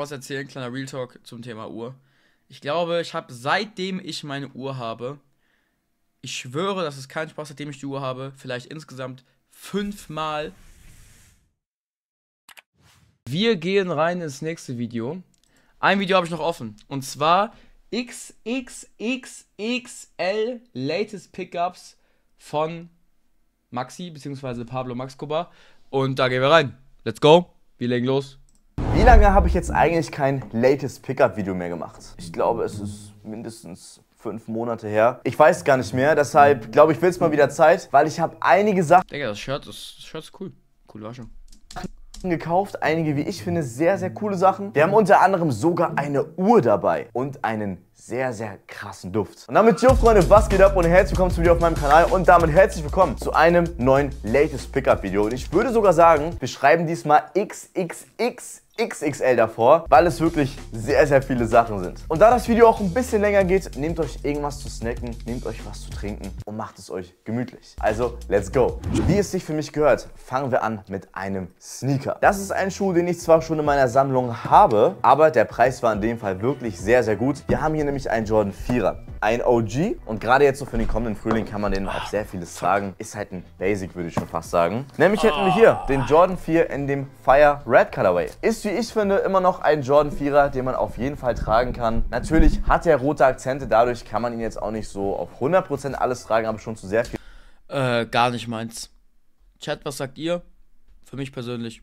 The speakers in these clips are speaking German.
was erzählen, kleiner Real Talk zum Thema Uhr. Ich glaube, ich habe seitdem ich meine Uhr habe, ich schwöre, das ist kein Spaß, seitdem ich die Uhr habe, vielleicht insgesamt fünfmal. Wir gehen rein ins nächste Video. Ein Video habe ich noch offen. Und zwar XXXXL Latest Pickups von Maxi bzw. Pablo Maxcoba. Und da gehen wir rein. Let's go. Wir legen los. Wie lange habe ich jetzt eigentlich kein latest Pickup-Video mehr gemacht? Ich glaube, es ist mindestens fünf Monate her. Ich weiß gar nicht mehr, deshalb glaube ich, will es mal wieder Zeit, weil ich habe einige Sachen... Digga, das Shirt, das, das Shirt ist cool. Coole Waschung gekauft. Einige, wie ich finde, sehr, sehr coole Sachen. Wir haben unter anderem sogar eine Uhr dabei und einen sehr, sehr krassen Duft. Und damit, yo, Freunde, was geht ab und herzlich willkommen zum Video auf meinem Kanal und damit herzlich willkommen zu einem neuen Latest Pickup Video. Und ich würde sogar sagen, wir schreiben diesmal XXX XXL davor, weil es wirklich sehr, sehr viele Sachen sind. Und da das Video auch ein bisschen länger geht, nehmt euch irgendwas zu snacken, nehmt euch was zu trinken und macht es euch gemütlich. Also, let's go. Wie es sich für mich gehört, fangen wir an mit einem Sneaker. Das ist ein Schuh, den ich zwar schon in meiner Sammlung habe, aber der Preis war in dem Fall wirklich sehr, sehr gut. Wir haben hier nämlich einen Jordan 4er, ein OG und gerade jetzt so für den kommenden Frühling kann man den auch sehr vieles ah, tragen. Ist halt ein Basic, würde ich schon fast sagen. Nämlich hätten wir hier ah. den Jordan 4 in dem Fire Red Colorway. Ist wie ich finde, immer noch ein Jordan 4er, den man auf jeden Fall tragen kann. Natürlich hat er rote Akzente, dadurch kann man ihn jetzt auch nicht so auf 100% alles tragen, aber schon zu sehr viel. Äh, gar nicht meins. Chat, was sagt ihr? Für mich persönlich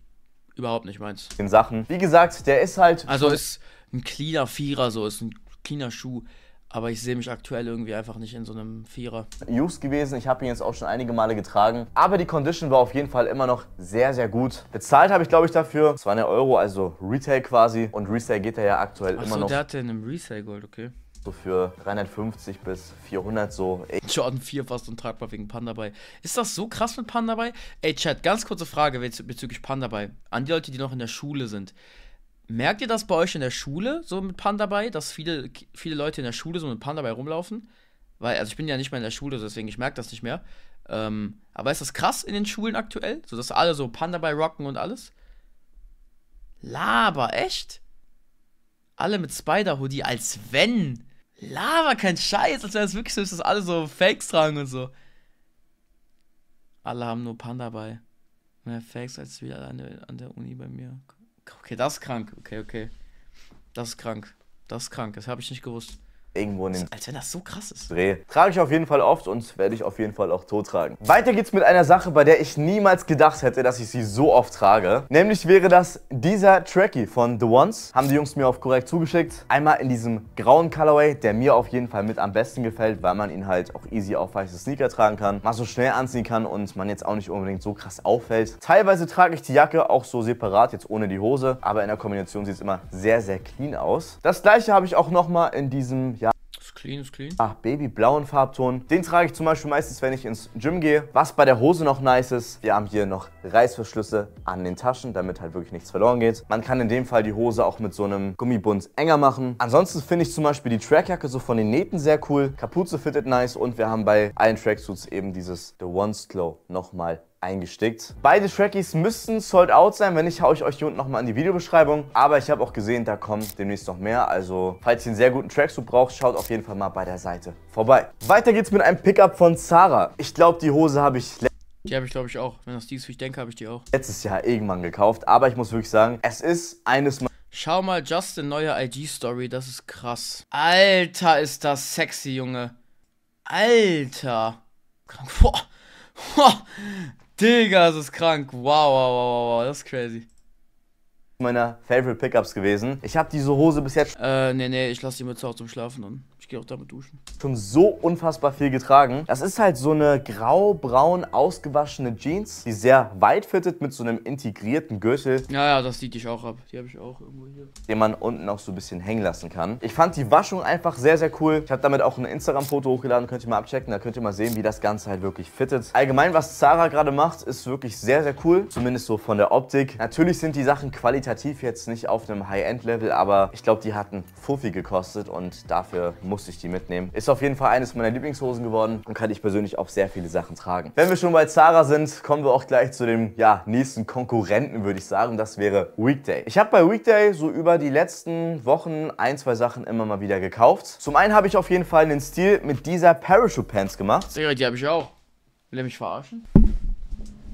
überhaupt nicht meins. In Sachen. Wie gesagt, der ist halt. Also ist ein cleaner Vierer, so ist ein cleaner Schuh. Aber ich sehe mich aktuell irgendwie einfach nicht in so einem Vierer. Use gewesen, ich habe ihn jetzt auch schon einige Male getragen. Aber die Condition war auf jeden Fall immer noch sehr, sehr gut. Bezahlt habe ich, glaube ich, dafür 200 Euro, also Retail quasi. Und Resale geht er ja aktuell Ach immer so, noch. Achso, der hat den im Resale Gold, okay. So für 350 bis 400 so. Ey. Jordan 4 fast untragbar wegen Panda Bay. Ist das so krass mit Panda Bay? Ey, Chat, ganz kurze Frage bezüglich Panda Bay. An die Leute, die noch in der Schule sind. Merkt ihr das bei euch in der Schule, so mit Panda bei, dass viele, viele Leute in der Schule so mit Panda bei rumlaufen? Weil, also ich bin ja nicht mehr in der Schule, deswegen ich merke das nicht mehr. Ähm, aber ist das krass in den Schulen aktuell? So dass alle so Panda bei rocken und alles? Laber, echt? Alle mit Spider-Hoodie, als wenn. Laber, kein Scheiß, als wäre es wirklich so, dass alle so Fakes tragen und so. Alle haben nur Panda bei. Mehr Fakes als wieder an der, an der Uni bei mir. Okay, das ist krank. Okay, okay. Das ist krank. Das ist krank. Das habe ich nicht gewusst irgendwo in den. Als wenn das so krass ist. Dreh. Trage ich auf jeden Fall oft und werde ich auf jeden Fall auch tot tragen. Weiter geht's mit einer Sache, bei der ich niemals gedacht hätte, dass ich sie so oft trage. Nämlich wäre das dieser Tracky von The Ones. Haben die Jungs mir auf korrekt zugeschickt. Einmal in diesem grauen Colorway, der mir auf jeden Fall mit am besten gefällt, weil man ihn halt auch easy auf weiße Sneaker tragen kann, mal so schnell anziehen kann und man jetzt auch nicht unbedingt so krass auffällt. Teilweise trage ich die Jacke auch so separat, jetzt ohne die Hose, aber in der Kombination sieht es immer sehr, sehr clean aus. Das gleiche habe ich auch nochmal in diesem Clean ist clean. Ach, babyblauen Farbton. Den trage ich zum Beispiel meistens, wenn ich ins Gym gehe. Was bei der Hose noch nice ist, wir haben hier noch Reißverschlüsse an den Taschen, damit halt wirklich nichts verloren geht. Man kann in dem Fall die Hose auch mit so einem Gummibund enger machen. Ansonsten finde ich zum Beispiel die Trackjacke so von den Nähten sehr cool. Kapuze fittet nice und wir haben bei allen Tracksuits eben dieses The One Slow nochmal eingestickt. Beide Trackies müssten sold out sein, wenn nicht, haue ich euch hier unten nochmal in die Videobeschreibung. Aber ich habe auch gesehen, da kommt demnächst noch mehr. Also, falls ihr einen sehr guten Tracksuit braucht, schaut auf jeden Fall mal bei der Seite vorbei. Weiter geht's mit einem Pickup von Zara. Ich glaube, die Hose habe ich die habe ich, glaube ich, auch. Wenn das die ist, wie ich denke, habe ich die auch. Letztes Jahr irgendwann gekauft, aber ich muss wirklich sagen, es ist eines Mal Schau mal, Justin, neue IG-Story, das ist krass. Alter, ist das sexy, Junge. Alter. Boah. Boah. Digga, das ist krank. Wow, wow, wow, wow, wow. das ist crazy. Meiner Favorite Pickups gewesen. Ich habe diese Hose bis jetzt. Äh, nee, nee, ich lasse die Mütze auch zum Schlafen an gehe auch damit duschen. Schon so unfassbar viel getragen. Das ist halt so eine grau-braun ausgewaschene Jeans, die sehr weit fittet mit so einem integrierten Gürtel. Ja, ja, das sieht ich auch ab. Die habe ich auch irgendwo hier. Den man unten auch so ein bisschen hängen lassen kann. Ich fand die Waschung einfach sehr, sehr cool. Ich habe damit auch ein Instagram-Foto hochgeladen, könnt ihr mal abchecken. Da könnt ihr mal sehen, wie das Ganze halt wirklich fittet. Allgemein, was Zara gerade macht, ist wirklich sehr, sehr cool. Zumindest so von der Optik. Natürlich sind die Sachen qualitativ jetzt nicht auf einem High-End-Level, aber ich glaube, die hatten Fuffi gekostet und dafür muss musste ich die mitnehmen. Ist auf jeden Fall eines meiner Lieblingshosen geworden und kann ich persönlich auch sehr viele Sachen tragen. Wenn wir schon bei Zara sind, kommen wir auch gleich zu dem ja, nächsten Konkurrenten, würde ich sagen. Das wäre Weekday. Ich habe bei Weekday so über die letzten Wochen ein, zwei Sachen immer mal wieder gekauft. Zum einen habe ich auf jeden Fall einen Stil mit dieser Parachute Pants gemacht. Digga, die habe ich auch. Will er mich verarschen?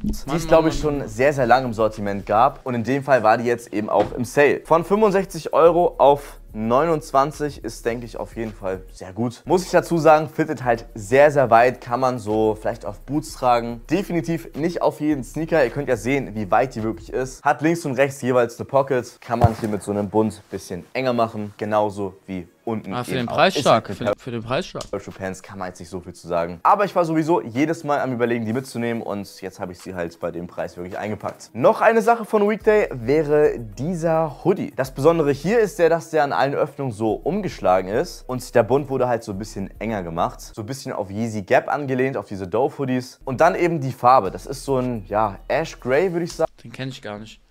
die es, glaube ich, schon sehr, sehr lange im Sortiment gab. Und in dem Fall war die jetzt eben auch im Sale. Von 65 Euro auf 29 ist, denke ich, auf jeden Fall sehr gut. Muss ich dazu sagen, fittet halt sehr, sehr weit. Kann man so vielleicht auf Boots tragen. Definitiv nicht auf jeden Sneaker. Ihr könnt ja sehen, wie weit die wirklich ist. Hat links und rechts jeweils eine Pocket. Kann man hier mit so einem Bund ein bisschen enger machen. Genauso wie unten. Ah, für den Preis stark. Halt für, für, den Preis stark. Virtual Pants kann man jetzt nicht so viel zu sagen. Aber ich war sowieso jedes Mal am überlegen, die mitzunehmen und jetzt habe ich sie halt bei dem Preis wirklich eingepackt. Noch eine Sache von Weekday wäre dieser Hoodie. Das Besondere hier ist der, dass der an allen Öffnungen so umgeschlagen ist und der Bund wurde halt so ein bisschen enger gemacht. So ein bisschen auf Yeezy Gap angelehnt, auf diese Dove Hoodies. Und dann eben die Farbe. Das ist so ein, ja, Ash Gray würde ich sagen. Den kenne ich gar nicht.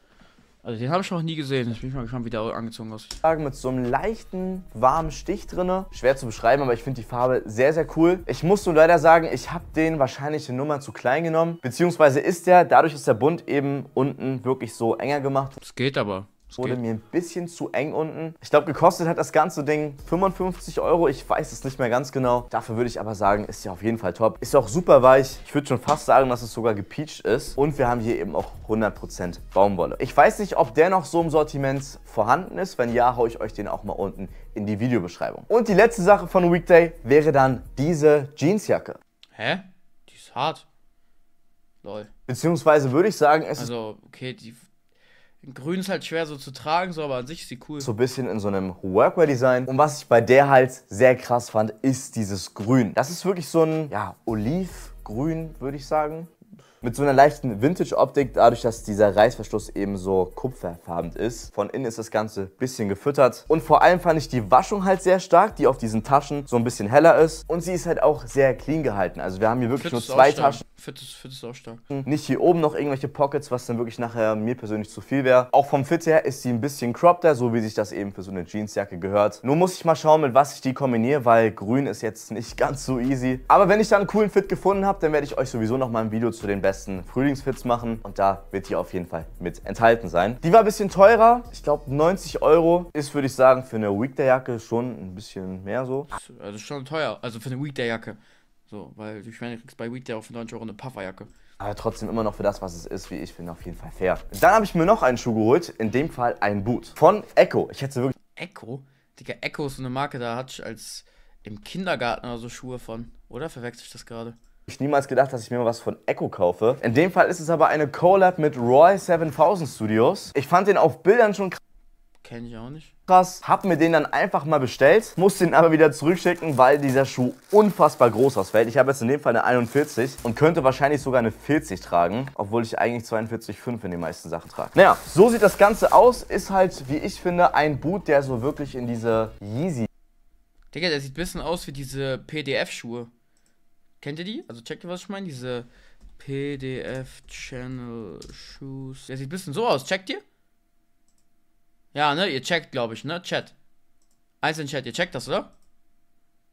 Also den habe ich noch nie gesehen. Jetzt bin ich mal gespannt, wie der angezogen aussieht. Mit so einem leichten, warmen Stich drin. Schwer zu beschreiben, aber ich finde die Farbe sehr, sehr cool. Ich muss nur leider sagen, ich habe den wahrscheinlich eine Nummer zu klein genommen. Beziehungsweise ist der, dadurch ist der Bund eben unten wirklich so enger gemacht. Das geht aber. Das wurde geht. mir ein bisschen zu eng unten. Ich glaube, gekostet hat das ganze Ding 55 Euro. Ich weiß es nicht mehr ganz genau. Dafür würde ich aber sagen, ist ja auf jeden Fall top. Ist auch super weich. Ich würde schon fast sagen, dass es sogar gepeacht ist. Und wir haben hier eben auch 100% Baumwolle. Ich weiß nicht, ob der noch so im Sortiment vorhanden ist. Wenn ja, haue ich euch den auch mal unten in die Videobeschreibung. Und die letzte Sache von Weekday wäre dann diese Jeansjacke. Hä? Die ist hart. Lol. Beziehungsweise würde ich sagen, es ist... Also, okay, die grün ist halt schwer so zu tragen, so, aber an sich ist sie cool. So ein bisschen in so einem Workwear-Design. Und was ich bei der halt sehr krass fand, ist dieses Grün. Das ist wirklich so ein, ja, Olivgrün, würde ich sagen. Mit so einer leichten Vintage-Optik, dadurch, dass dieser Reißverschluss eben so kupferfarben ist. Von innen ist das Ganze ein bisschen gefüttert. Und vor allem fand ich die Waschung halt sehr stark, die auf diesen Taschen so ein bisschen heller ist. Und sie ist halt auch sehr clean gehalten. Also wir haben hier wirklich nur zwei Taschen. Fit ist, fit ist auch stark. Hm. Nicht hier oben noch irgendwelche Pockets, was dann wirklich nachher mir persönlich zu viel wäre. Auch vom Fit her ist sie ein bisschen cropter, so wie sich das eben für so eine Jeansjacke gehört. Nur muss ich mal schauen, mit was ich die kombiniere, weil grün ist jetzt nicht ganz so easy. Aber wenn ich dann einen coolen Fit gefunden habe, dann werde ich euch sowieso noch mal ein Video zu den besten Frühlingsfits machen. Und da wird die auf jeden Fall mit enthalten sein. Die war ein bisschen teurer. Ich glaube 90 Euro ist, würde ich sagen, für eine Weekday-Jacke schon ein bisschen mehr so. Also schon teuer, also für eine Weekday-Jacke. So, weil ich meine, du kriegst bei Weekday ja auch für 90 Euro eine Pufferjacke. Aber trotzdem immer noch für das, was es ist, wie ich finde, auf jeden Fall fair. Dann habe ich mir noch einen Schuh geholt, in dem Fall ein Boot. Von Echo. Ich hätte wirklich. Echo? Digga, Echo ist so eine Marke, da hatte ich als im Kindergarten oder so Schuhe von. Oder verwechsel ich das gerade? Ich habe niemals gedacht, dass ich mir mal was von Echo kaufe. In dem Fall ist es aber eine Collab mit Roy 7000 Studios. Ich fand den auf Bildern schon krass. Kenne ich auch nicht. Krass. Hab mir den dann einfach mal bestellt, musste ihn aber wieder zurückschicken, weil dieser Schuh unfassbar groß ausfällt. Ich habe jetzt in dem Fall eine 41 und könnte wahrscheinlich sogar eine 40 tragen, obwohl ich eigentlich 42,5 in den meisten Sachen trage. Naja, so sieht das Ganze aus. Ist halt, wie ich finde, ein Boot, der so wirklich in diese Yeezy... Digga, der sieht ein bisschen aus wie diese PDF-Schuhe. Kennt ihr die? Also checkt ihr, was ich meine? Diese PDF-Channel-Shoes. Der sieht ein bisschen so aus. Checkt ihr? Ja, ne? Ihr checkt, glaube ich, ne? Chat. Eins Chat, ihr checkt das, oder?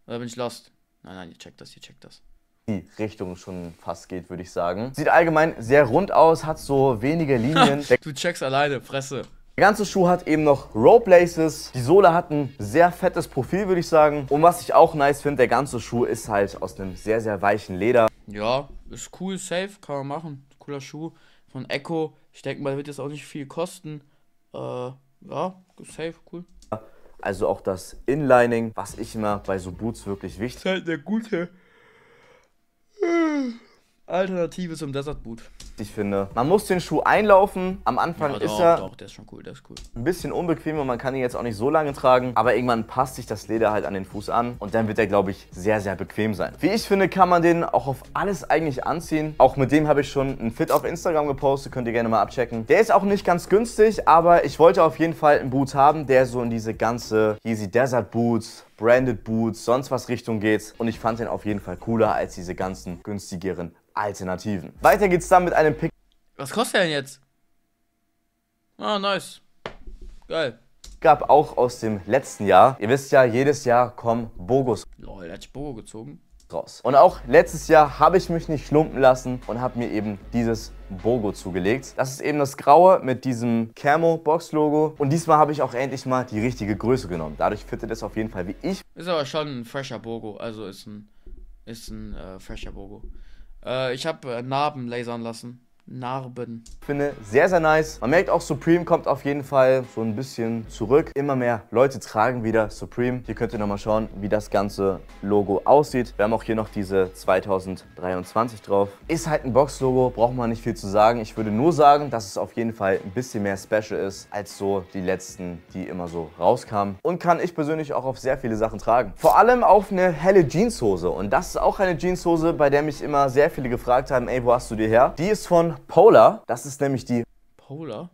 Oder bin ich lost? Nein, nein, ihr checkt das, ihr checkt das. Die Richtung schon fast geht, würde ich sagen. Sieht allgemein sehr rund aus, hat so wenige Linien. du checkst alleine, Fresse. Der ganze Schuh hat eben noch Rope Laces. Die Sohle hat ein sehr fettes Profil, würde ich sagen. Und was ich auch nice finde, der ganze Schuh ist halt aus einem sehr, sehr weichen Leder. Ja, ist cool, safe, kann man machen. Cooler Schuh von Echo. Ich denke mal, der wird jetzt auch nicht viel kosten. Äh, ja, safe, cool. Also auch das Inlining, was ich immer bei so Boots wirklich wichtig. Das ist halt eine gute äh, Alternative zum Desert Boot ich finde. Man muss den Schuh einlaufen. Am Anfang ja, ist er doch, der ist schon cool, der ist cool. ein bisschen unbequem und man kann ihn jetzt auch nicht so lange tragen. Aber irgendwann passt sich das Leder halt an den Fuß an und dann wird er, glaube ich, sehr, sehr bequem sein. Wie ich finde, kann man den auch auf alles eigentlich anziehen. Auch mit dem habe ich schon einen Fit auf Instagram gepostet, könnt ihr gerne mal abchecken. Der ist auch nicht ganz günstig, aber ich wollte auf jeden Fall einen Boot haben, der so in diese ganze Yeezy Desert Boots, Branded Boots, sonst was Richtung geht. Und ich fand den auf jeden Fall cooler als diese ganzen günstigeren Alternativen. Weiter geht's dann mit einem Pick. Was kostet er denn jetzt? Ah, oh, nice. Geil. Gab auch aus dem letzten Jahr. Ihr wisst ja, jedes Jahr kommen Bogus. Lol, hat ich Bogo gezogen. Raus. Und auch letztes Jahr habe ich mich nicht schlumpen lassen und habe mir eben dieses Bogo zugelegt. Das ist eben das Graue mit diesem Camo Box Logo. Und diesmal habe ich auch endlich mal die richtige Größe genommen. Dadurch fittet es auf jeden Fall wie ich. Ist aber schon ein fresher Bogo. Also ist ein, ist ein äh, fresher Bogo. Äh, ich habe äh, Narben lasern lassen. Narben. Ich Finde sehr, sehr nice. Man merkt auch, Supreme kommt auf jeden Fall so ein bisschen zurück. Immer mehr Leute tragen wieder Supreme. Hier könnt ihr nochmal schauen, wie das ganze Logo aussieht. Wir haben auch hier noch diese 2023 drauf. Ist halt ein Box-Logo, braucht man nicht viel zu sagen. Ich würde nur sagen, dass es auf jeden Fall ein bisschen mehr Special ist, als so die letzten, die immer so rauskamen. Und kann ich persönlich auch auf sehr viele Sachen tragen. Vor allem auf eine helle Jeanshose. Und das ist auch eine Jeanshose, bei der mich immer sehr viele gefragt haben, ey, wo hast du die her? Die ist von Polar. Das ist nämlich die... Polar?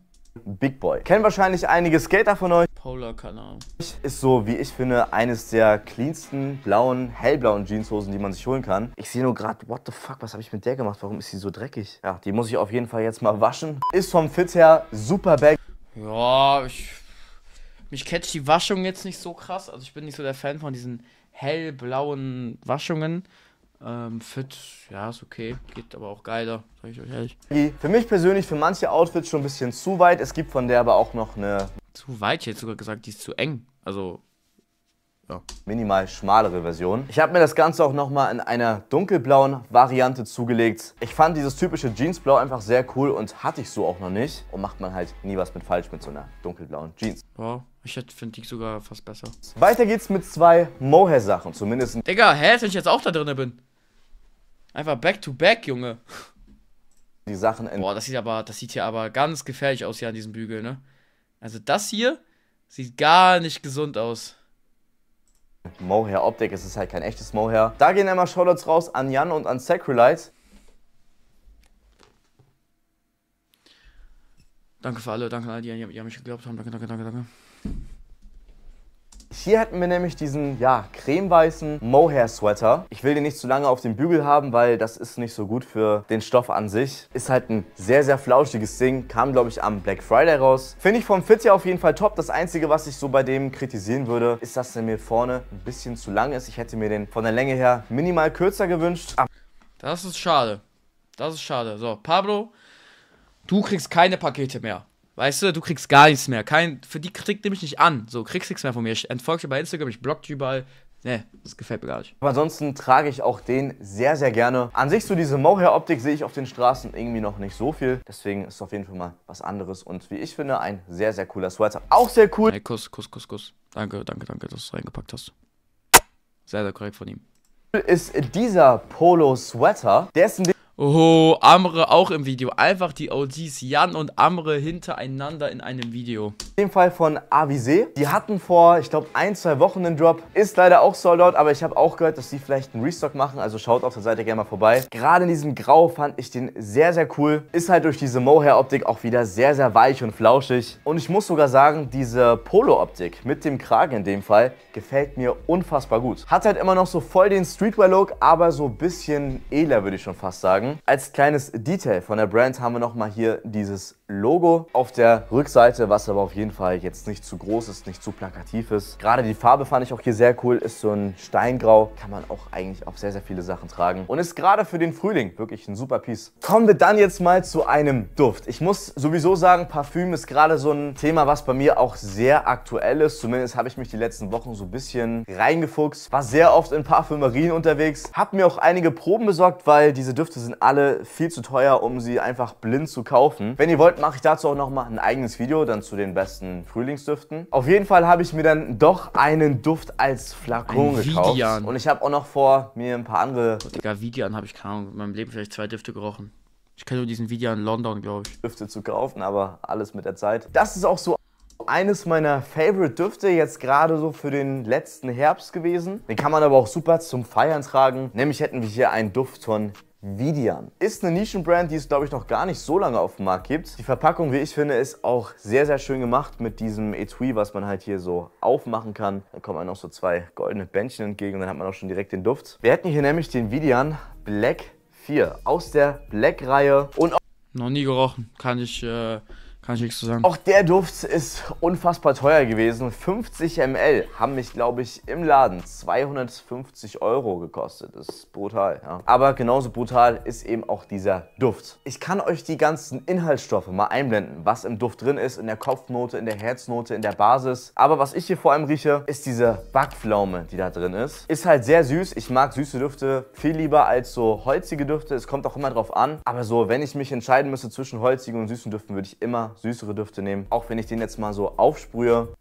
Big Boy. Kennen wahrscheinlich einige Skater von euch. Polar, keine Ahnung. Ist so, wie ich finde, eines der cleansten blauen, hellblauen Jeanshosen, die man sich holen kann. Ich sehe nur gerade, what the fuck, was habe ich mit der gemacht? Warum ist sie so dreckig? Ja, die muss ich auf jeden Fall jetzt mal waschen. Ist vom Fit her super bag. Ja, ich... Mich catcht die Waschung jetzt nicht so krass. Also ich bin nicht so der Fan von diesen hellblauen Waschungen. Ähm, fit, ja, ist okay. Geht aber auch geiler, sag ich euch ehrlich. Für mich persönlich, für manche Outfits schon ein bisschen zu weit. Es gibt von der aber auch noch eine. Zu weit, ich hätte sogar gesagt, die ist zu eng. Also. Ja. Minimal schmalere Version. Ich habe mir das Ganze auch nochmal in einer dunkelblauen Variante zugelegt. Ich fand dieses typische Jeansblau einfach sehr cool und hatte ich so auch noch nicht. Und macht man halt nie was mit falsch mit so einer dunkelblauen Jeans. Wow, ich finde die sogar fast besser. Weiter geht's mit zwei Mohair-Sachen, zumindest. Digga, hä, wenn ich jetzt auch da drin bin? Einfach back to back, Junge. Die Sachen in Boah, das sieht aber, das sieht hier aber ganz gefährlich aus hier an diesem Bügel, ne? Also das hier sieht gar nicht gesund aus. Mohair Optik, es ist halt kein echtes Mohair. Da gehen einmal Shoutouts raus an Jan und an Sacrolite. Danke für alle, danke an alle, die an mich geglaubt haben. Danke, danke, danke, danke. Hier hätten wir nämlich diesen, ja, cremeweißen Mohair-Sweater. Ich will den nicht zu lange auf dem Bügel haben, weil das ist nicht so gut für den Stoff an sich. Ist halt ein sehr, sehr flauschiges Ding. Kam, glaube ich, am Black Friday raus. Finde ich vom Fit her auf jeden Fall top. Das Einzige, was ich so bei dem kritisieren würde, ist, dass er mir vorne ein bisschen zu lang ist. Ich hätte mir den von der Länge her minimal kürzer gewünscht. Ah. Das ist schade. Das ist schade. So, Pablo, du kriegst keine Pakete mehr. Weißt du, du kriegst gar nichts mehr. Kein, für die kriegt nämlich nicht an. So, kriegst nichts mehr von mir. Ich entfolge dir bei Instagram, ich block dich überall. Nee, das gefällt mir gar nicht. Aber ansonsten trage ich auch den sehr, sehr gerne. An sich so diese Mohair-Optik sehe ich auf den Straßen irgendwie noch nicht so viel. Deswegen ist es auf jeden Fall mal was anderes. Und wie ich finde, ein sehr, sehr cooler Sweater. Auch sehr cool. Hey, Kuss, Kuss, Kuss, Kuss. Danke, danke, danke, dass du es reingepackt hast. Sehr, sehr korrekt von ihm. Ist dieser Polo-Sweater. Der ist ein Oh, Amre auch im Video. Einfach die OGs Jan und Amre hintereinander in einem Video. In dem Fall von Avise. Die hatten vor, ich glaube, ein, zwei Wochen einen Drop. Ist leider auch sold out, aber ich habe auch gehört, dass die vielleicht einen Restock machen. Also schaut auf der Seite gerne mal vorbei. Gerade in diesem Grau fand ich den sehr, sehr cool. Ist halt durch diese Mohair-Optik auch wieder sehr, sehr weich und flauschig. Und ich muss sogar sagen, diese Polo-Optik mit dem Kragen in dem Fall gefällt mir unfassbar gut. Hat halt immer noch so voll den Streetwear-Look, aber so ein bisschen edler, würde ich schon fast sagen sagen. Als kleines Detail von der Brand haben wir nochmal hier dieses Logo auf der Rückseite, was aber auf jeden Fall jetzt nicht zu groß ist, nicht zu plakativ ist. Gerade die Farbe fand ich auch hier sehr cool, ist so ein Steingrau, kann man auch eigentlich auf sehr, sehr viele Sachen tragen und ist gerade für den Frühling wirklich ein super Piece. Kommen wir dann jetzt mal zu einem Duft. Ich muss sowieso sagen, Parfüm ist gerade so ein Thema, was bei mir auch sehr aktuell ist. Zumindest habe ich mich die letzten Wochen so ein bisschen reingefuchst, war sehr oft in Parfümerien unterwegs, habe mir auch einige Proben besorgt, weil diese Düfte sind alle viel zu teuer, um sie einfach blind zu kaufen. Wenn ihr wollt, mache ich dazu auch nochmal ein eigenes Video, dann zu den besten Frühlingsdüften. Auf jeden Fall habe ich mir dann doch einen Duft als Flakon gekauft. Vidian. Und ich habe auch noch vor, mir ein paar andere... Oh, Digga, Vidian habe ich, keine Ahnung, in meinem Leben vielleicht zwei Düfte gerochen. Ich kenne nur diesen Vidian in London, glaube ich. Düfte zu kaufen, aber alles mit der Zeit. Das ist auch so eines meiner Favorite Düfte jetzt gerade so für den letzten Herbst gewesen. Den kann man aber auch super zum Feiern tragen. Nämlich hätten wir hier einen Duft von Vidian. Ist eine Nischenbrand, die es glaube ich noch gar nicht so lange auf dem Markt gibt. Die Verpackung, wie ich finde, ist auch sehr, sehr schön gemacht mit diesem Etui, was man halt hier so aufmachen kann. Dann kommen einem noch so zwei goldene Bändchen entgegen und dann hat man auch schon direkt den Duft. Wir hätten hier nämlich den Vidian Black 4 aus der Black-Reihe und Noch nie gerochen, kann ich... Äh kann ich nichts zu sagen. Auch der Duft ist unfassbar teuer gewesen. 50 ml haben mich, glaube ich, im Laden 250 Euro gekostet. Das ist brutal, ja. Aber genauso brutal ist eben auch dieser Duft. Ich kann euch die ganzen Inhaltsstoffe mal einblenden, was im Duft drin ist, in der Kopfnote, in der Herznote, in der Basis. Aber was ich hier vor allem rieche, ist diese Backpflaume, die da drin ist. Ist halt sehr süß. Ich mag süße Düfte viel lieber als so holzige Düfte. Es kommt auch immer drauf an. Aber so, wenn ich mich entscheiden müsste zwischen holzigen und süßen Düften, würde ich immer süßere Düfte nehmen. Auch wenn ich den jetzt mal so aufsprühe.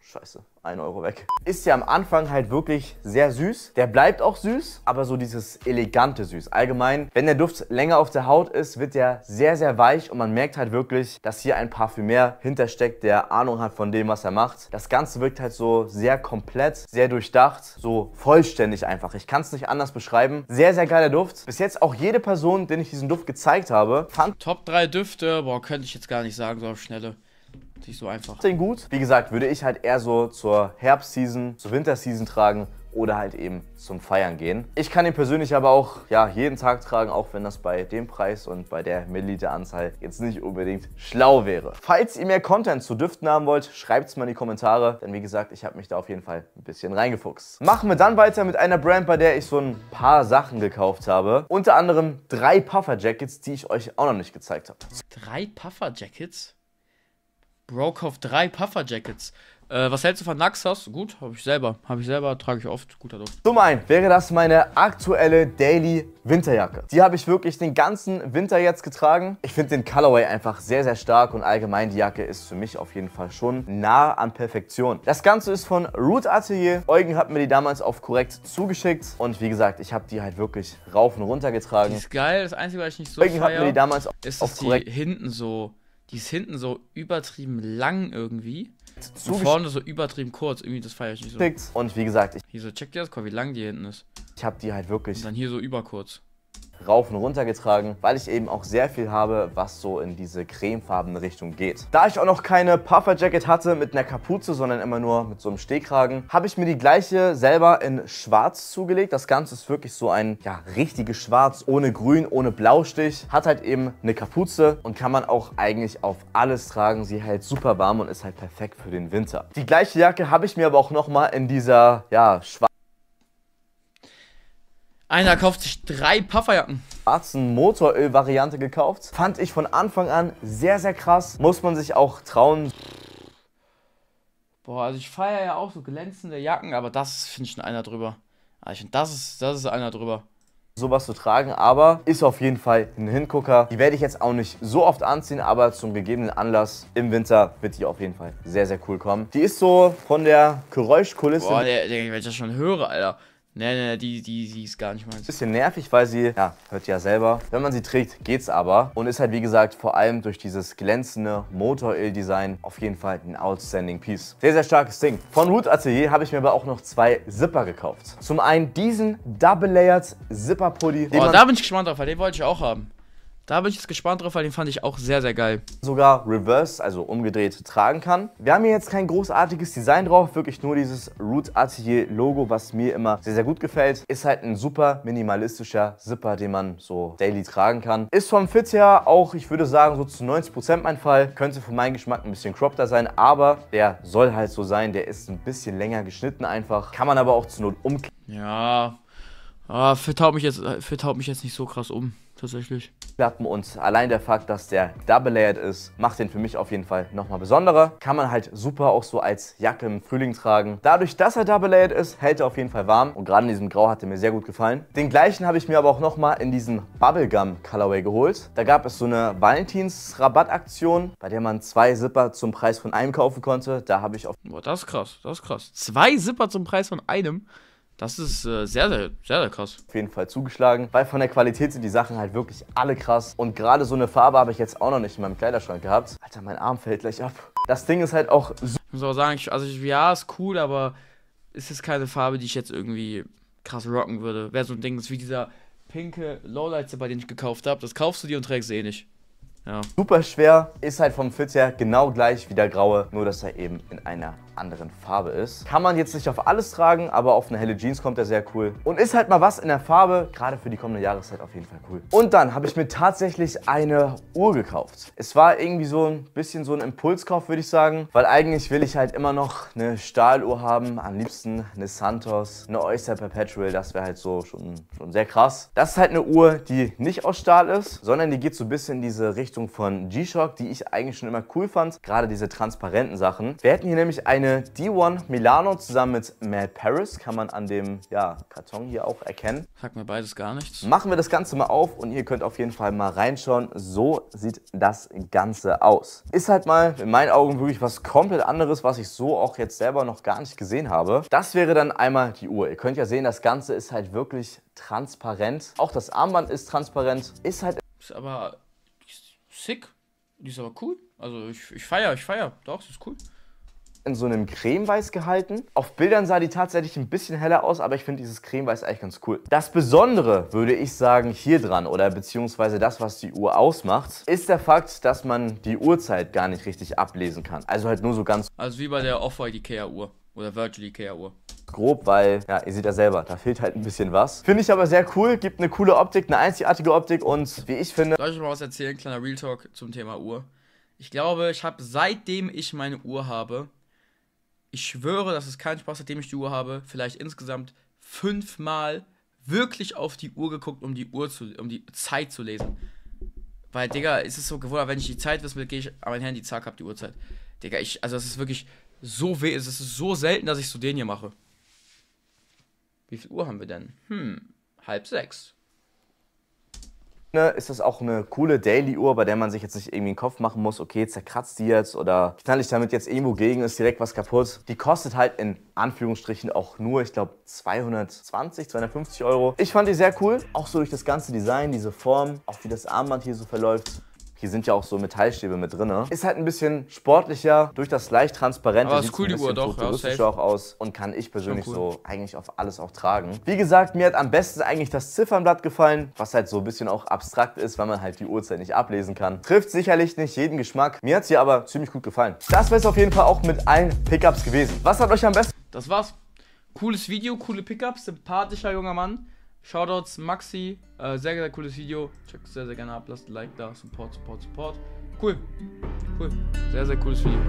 Scheiße. 1 Euro weg. Ist ja am Anfang halt wirklich sehr süß. Der bleibt auch süß, aber so dieses elegante Süß. Allgemein, wenn der Duft länger auf der Haut ist, wird der sehr, sehr weich und man merkt halt wirklich, dass hier ein Parfümeur hintersteckt, der Ahnung hat von dem, was er macht. Das Ganze wirkt halt so sehr komplett, sehr durchdacht, so vollständig einfach. Ich kann es nicht anders beschreiben. Sehr, sehr geiler Duft. Bis jetzt auch jede Person, den ich diesen Duft gezeigt habe, fand... Top 3 Düfte, boah, könnte ich jetzt gar nicht sagen, so auf Schnelle. Nicht so einfach. Ist Den gut. Wie gesagt, würde ich halt eher so zur Herbstseason, zur Winterseason tragen oder halt eben zum Feiern gehen. Ich kann ihn persönlich aber auch ja, jeden Tag tragen, auch wenn das bei dem Preis und bei der Milliliteranzahl jetzt nicht unbedingt schlau wäre. Falls ihr mehr Content zu Düften haben wollt, schreibt es mal in die Kommentare, denn wie gesagt, ich habe mich da auf jeden Fall ein bisschen reingefuchst. Machen wir dann weiter mit einer Brand, bei der ich so ein paar Sachen gekauft habe. Unter anderem drei Puffer Jackets, die ich euch auch noch nicht gezeigt habe. Drei Puffer Jackets? Brokoff 3 Puffer Jackets. Äh, was hältst du von Naxos? Gut, habe ich selber. Habe ich selber, trage ich oft. Guter Duft. Zum einen wäre das meine aktuelle Daily Winterjacke. Die habe ich wirklich den ganzen Winter jetzt getragen. Ich finde den Colorway einfach sehr, sehr stark und allgemein die Jacke ist für mich auf jeden Fall schon nah an Perfektion. Das Ganze ist von Root Atelier. Eugen hat mir die damals auf korrekt zugeschickt und wie gesagt, ich habe die halt wirklich rauf und runter getragen. Die ist geil. Das Einzige, was ich nicht so Eugen feier, hat mir die damals auf, ist, dass auf korrekt die hinten so die ist hinten so übertrieben lang irgendwie. Und vorne so übertrieben kurz. Irgendwie, das feiere ich nicht so. Und wie gesagt, ich. Hier so, check dir das, guck, wie lang die hinten ist. Ich habe die halt wirklich. Und dann hier so überkurz rauf und runter getragen, weil ich eben auch sehr viel habe, was so in diese cremefarbene Richtung geht. Da ich auch noch keine Puffer Jacket hatte mit einer Kapuze, sondern immer nur mit so einem Stehkragen, habe ich mir die gleiche selber in schwarz zugelegt. Das Ganze ist wirklich so ein ja, richtiges Schwarz, ohne Grün, ohne Blaustich. Hat halt eben eine Kapuze und kann man auch eigentlich auf alles tragen. Sie hält super warm und ist halt perfekt für den Winter. Die gleiche Jacke habe ich mir aber auch nochmal in dieser ja, schwarz einer kauft sich drei Pufferjacken schwarzen Motoröl-Variante gekauft. Fand ich von Anfang an sehr, sehr krass. Muss man sich auch trauen. Boah, also ich feiere ja auch so glänzende Jacken, aber das finde ich schon einer drüber. Ah, ich finde, das ist, das ist einer drüber. Sowas zu tragen, aber ist auf jeden Fall ein Hingucker. Die werde ich jetzt auch nicht so oft anziehen, aber zum gegebenen Anlass im Winter wird die auf jeden Fall sehr, sehr cool kommen. Die ist so von der Geräuschkulisse. Boah, der, der, wenn ich das schon höre, Alter. Nee, nee, die, die, die ist gar nicht meins. Bisschen nervig, weil sie, ja, hört ja selber. Wenn man sie trägt, geht's aber. Und ist halt, wie gesagt, vor allem durch dieses glänzende Motoröl-Design auf jeden Fall ein outstanding Piece. Sehr, sehr starkes Ding. Von Root Atelier habe ich mir aber auch noch zwei Zipper gekauft. Zum einen diesen Double-Layered Zipper-Pulli. Oh, da bin ich gespannt drauf, weil den wollte ich auch haben. Da bin ich jetzt gespannt drauf, weil den fand ich auch sehr, sehr geil. Sogar reverse, also umgedreht, tragen kann. Wir haben hier jetzt kein großartiges Design drauf, wirklich nur dieses Root Atelier Logo, was mir immer sehr, sehr gut gefällt. Ist halt ein super minimalistischer Zipper, den man so daily tragen kann. Ist vom Fit her auch, ich würde sagen, so zu 90% mein Fall. Könnte für meinen Geschmack ein bisschen cropter sein, aber der soll halt so sein. Der ist ein bisschen länger geschnitten einfach. Kann man aber auch zur Not umklicken. Ja, ah, vertaut mich, jetzt, vertaut äh, mich jetzt nicht so krass um tatsächlich. Klappen und allein der Fakt, dass der double-layered ist, macht den für mich auf jeden Fall nochmal besonderer. Kann man halt super auch so als Jacke im Frühling tragen. Dadurch, dass er double-layered ist, hält er auf jeden Fall warm und gerade in diesem Grau hat er mir sehr gut gefallen. Den gleichen habe ich mir aber auch nochmal in diesem Bubblegum Colorway geholt. Da gab es so eine Valentins-Rabattaktion, bei der man zwei Zipper zum Preis von einem kaufen konnte. Da habe ich auf... Boah, das ist krass, das ist krass. Zwei Zipper zum Preis von einem? Das ist äh, sehr, sehr, sehr, sehr krass. Auf jeden Fall zugeschlagen, weil von der Qualität sind die Sachen halt wirklich alle krass. Und gerade so eine Farbe habe ich jetzt auch noch nicht in meinem Kleiderschrank gehabt. Alter, mein Arm fällt gleich ab. Das Ding ist halt auch... So ich muss auch sagen, ich, also ich, ja, ist cool, aber ist jetzt keine Farbe, die ich jetzt irgendwie krass rocken würde. Wäre so ein Ding, ist wie dieser pinke Lowlights, bei den ich gekauft habe. Das kaufst du dir und trägst eh nicht. Ja. Super schwer, ist halt vom Fit her genau gleich wie der graue, nur dass er eben in einer anderen Farbe ist. Kann man jetzt nicht auf alles tragen, aber auf eine helle Jeans kommt er sehr cool. Und ist halt mal was in der Farbe, gerade für die kommende Jahreszeit auf jeden Fall cool. Und dann habe ich mir tatsächlich eine Uhr gekauft. Es war irgendwie so ein bisschen so ein Impulskauf, würde ich sagen, weil eigentlich will ich halt immer noch eine Stahluhr haben, am liebsten eine Santos, eine Oyster Perpetual, das wäre halt so schon, schon sehr krass. Das ist halt eine Uhr, die nicht aus Stahl ist, sondern die geht so ein bisschen in diese Richtung von G-Shock, die ich eigentlich schon immer cool fand, gerade diese transparenten Sachen. Wir hätten hier nämlich einen eine D1 Milano zusammen mit Matt Paris, kann man an dem ja, Karton hier auch erkennen. Sagt mir beides gar nichts. Machen wir das Ganze mal auf und ihr könnt auf jeden Fall mal reinschauen. So sieht das Ganze aus. Ist halt mal in meinen Augen wirklich was komplett anderes, was ich so auch jetzt selber noch gar nicht gesehen habe. Das wäre dann einmal die Uhr. Ihr könnt ja sehen, das Ganze ist halt wirklich transparent. Auch das Armband ist transparent. Ist halt... Ist aber sick. Die ist aber cool. Also ich, ich feiere, ich feiere. Doch, sie ist cool in so einem Cremeweiß gehalten. Auf Bildern sah die tatsächlich ein bisschen heller aus, aber ich finde dieses Cremeweiß eigentlich ganz cool. Das Besondere, würde ich sagen, hier dran oder beziehungsweise das, was die Uhr ausmacht, ist der Fakt, dass man die Uhrzeit gar nicht richtig ablesen kann. Also halt nur so ganz... Also wie bei der Off-White Ikea-Uhr oder Virtual Ikea-Uhr grob, weil, ja, ihr seht ja selber, da fehlt halt ein bisschen was. Finde ich aber sehr cool, gibt eine coole Optik, eine einzigartige Optik und wie ich finde... Soll ich euch mal was erzählen, kleiner Real Talk zum Thema Uhr? Ich glaube, ich habe seitdem ich meine Uhr habe, ich schwöre, dass es keinen Spaß, seitdem ich die Uhr habe, vielleicht insgesamt fünfmal wirklich auf die Uhr geguckt, um die Uhr zu, um die Zeit zu lesen. Weil, Digga, ist es so gewohnt, wenn ich die Zeit wissen will, gehe ich an mein Handy, zack, hab die Uhrzeit. Digga, ich, also es ist wirklich so weh, es ist so selten, dass ich so den hier mache. Wie viel Uhr haben wir denn? Hm, halb sechs. Ne, ist das auch eine coole Daily-Uhr, bei der man sich jetzt nicht irgendwie den Kopf machen muss, okay, zerkratzt die jetzt oder knall ich damit jetzt irgendwo gegen, ist direkt was kaputt. Die kostet halt in Anführungsstrichen auch nur, ich glaube, 220, 250 Euro. Ich fand die sehr cool, auch so durch das ganze Design, diese Form, auch wie das Armband hier so verläuft. Hier sind ja auch so Metallstäbe mit drin. Ist halt ein bisschen sportlicher, durch das leicht transparente Aber ist cool, die Uhr doch, futuristischer ja, auch aus und kann ich persönlich cool. so eigentlich auf alles auch tragen. Wie gesagt, mir hat am besten eigentlich das Ziffernblatt gefallen, was halt so ein bisschen auch abstrakt ist, weil man halt die Uhrzeit nicht ablesen kann. Trifft sicherlich nicht jeden Geschmack. Mir hat sie aber ziemlich gut gefallen. Das wäre es auf jeden Fall auch mit allen Pickups gewesen. Was hat euch am besten... Das war's. Cooles Video, coole Pickups, sympathischer junger Mann. Shoutouts Maxi, äh, sehr, sehr cooles Video. Checkt sehr, sehr gerne ab, lasst ein Like da, Support, Support, Support. Cool, cool, sehr, sehr cooles Video.